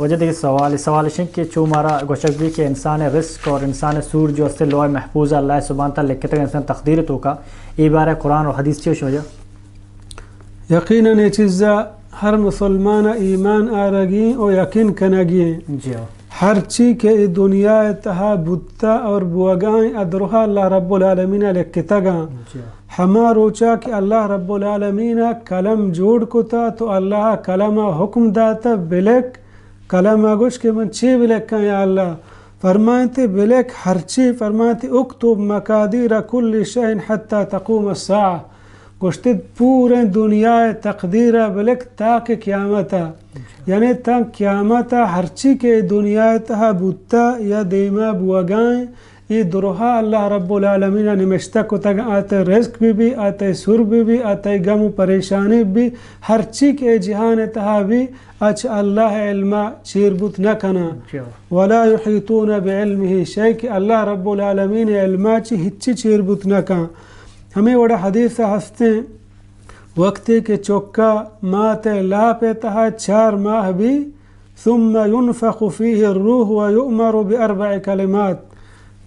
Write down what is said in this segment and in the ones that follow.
वजह देखिए सवाल सवाल के चू मारा गोशक भी के इंसान रिस्क और इंसान सूर जो से लोए महफूज अल्लाह सुबान तल लिखे तक इंसान तकदीर तो का ये बार कुरान और हदीस चीज वजह यकीन ये चीज़ हर मुसलमान ईमान आ रगी और यकीन कनागी जी हाँ। हर चीज के दुनिया तहा बुत्ता और बुआगाएँ अदरोहा अल्लाह रब्बुलमीन लिखतगा हाँ। हमार रोचा कि अल्लाह रब्बुलमीन कलम जोड़ कुता तो अल्लाह कलम हुक्म दाता बिलक कलम आगोश के मन छे बिलक का या अल्लाह फरमाते बिलक हर छे फरमाते उकतुब मकादिर कुल शहन हत्ता तकूम सा गोश्त पूरे दुनिया तकदीर बिलक ताक क्यामत यानी तक क्यामत हर ची के दुनिया तह बुत्ता या देमा बुआगाएँ ای دروها الله رب العالمین نمشتا يعني کو تا آتا رزق بھی بھی آتا سر بھی بھی آتا غم و پریشانی بھی ہر چی کے جہان تہا بھی اچ اللہ علما چیر بوت نہ کنا ولا یحیطون بعلمه شیء کہ رب العالمین علما چی ہچ چیر بوت نہ کا وڑا حدیث ہستے وقت کے چوکا مات لا پہ تہا چار ماہ بھی ثم ينفخ فيه الروح ويؤمر بأربع كلمات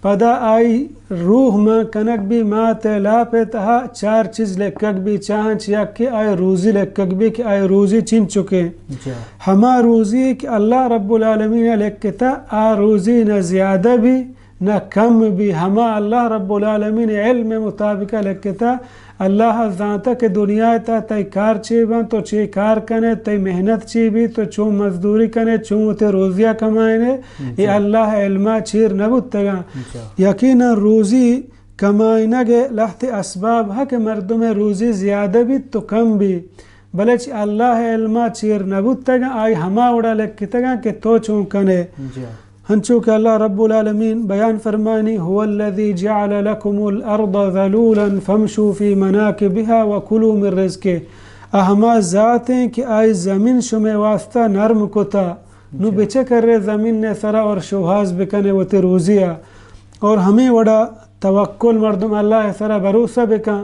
पदा आई रूह में कनक भी माँ तैला पे तहा चार चीज लेखक भी चांच या के आय रोजी लेखक भी के आय रोजी चिन चुके अच्छा। हमा रोजी कि अल्लाह रब्बुल आलमीन लेख के आ रोजी न ज्यादा भी न कम भी हम अल्लाह रब्बुलआलमीन इल्म मुताबिक लकता अल्लाह जानता कि दुनिया ता तई कार चेबा तो चे कार कने तई मेहनत चेबी तो चो मजदूरी कने चो ते रोजिया कमाने ये अल्लाह इल्मा चीर नबुतगा यकीन रोजी कमाइना के लहते इसबाब है कि में रोजी ज़्यादा भी तो कम भी बलच अल्लाह चेर न बुतगा आई हमा उड़ा लकता कि तो चो कने هنچوك الله رب العالمين بيان فرماني هو الذي جعل لكم الأرض ذلولا فامشوا في مناكبها وكلوا من رزقه اهما ذاتين كي آي زمين شمي واسطة نرم كتا نو بچه کر رہے زمین نے سرا اور شوحاز بکنه و تروزیا اور ہمیں وڑا توکل مردم الله سرا بروسہ بکن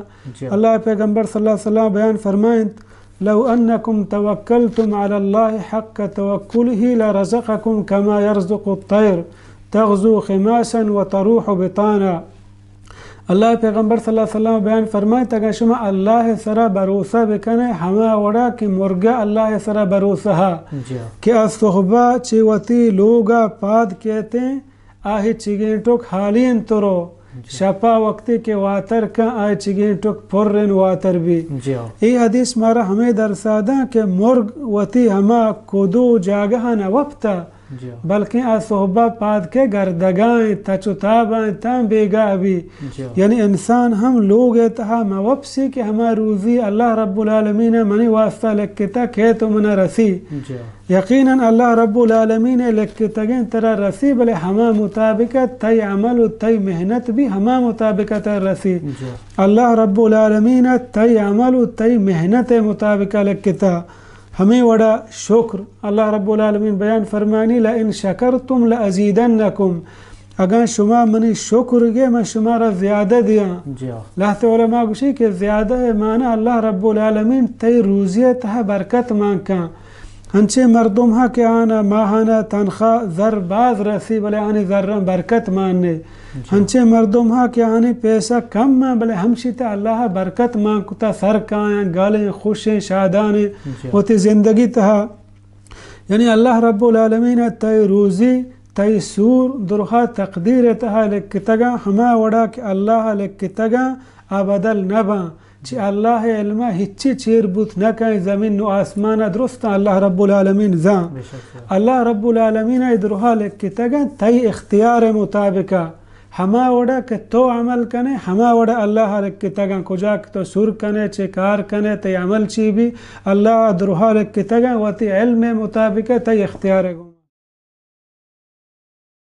الله پیغمبر صلی اللہ علیہ وسلم بیان فرمائند لو أنكم توكلتم على الله حق توكله لرزقكم كما يرزق الطير تغزو خماسا وتروح بطانا الله پیغمبر صلی الله علیه وسلم بیان فرمای تا شما الله سره بروسه بکنه همه وړه کې مرګه الله سره بروسه ها که از صحبه چې وتی لوګه پاد کہتے آهی چیګې ټوک حالین ترو şapa vakti ki vatar ka ayçigin tok porren vatar bi ey hadis mara hame darsada ke morg vati hama kodu jagahan vapta بلکہ آ صحبہ پاد کے گردگائیں تچتابائیں تاں بیگا بھی یعنی انسان ہم لوگ تہا موپسی کہ ہما روزی اللہ رب العالمین منی واسطہ لکتا کہ تو من رسی یقینا اللہ رب العالمین لکتا گئیں ترا رسی بلے ہما مطابقت تی عمل و تی محنت بھی ہما مطابقت رسی اللہ رب العالمین تی عمل و تی محنت مطابقت لکتا همه وړه شکر الله رب العالمین بیان فرمانی لئن شکرتم لازیدنکم اگر شما منی شکر گه من شما را زیاده دیا لحظه علما گوشی که زیاده معنی الله رب العالمین تی روزیه ته برکت مان کن Hınçe merdom hake ana mahana tanha zarbaz rasi bile ani zarran berkat manne. Hınçe merdom hake ani pesa kam ma bile hemşi te Allah'a berkat man kuta sarkayan galen khuşen şadane o te zindagi taha. Yani Allah Rabbul Alemin tay ruzi tay sur durha takdir taha lekkitaga hama vada ki Allah'a lekkitaga abadal neba. چې الله علمه هیڅ چیر بوت نه کوي زمين نو اسمانه درست الله رب العالمین ځان الله رب العالمین درحال کتګن تای اختیار مطابقه هما وړه که تو عمل کنه هما وړه الله هر کتګن کجا تو سور کنه چې کار کنه ته عمل چی بی الله درحال کتګن وتی علم مطابقه تای اختیار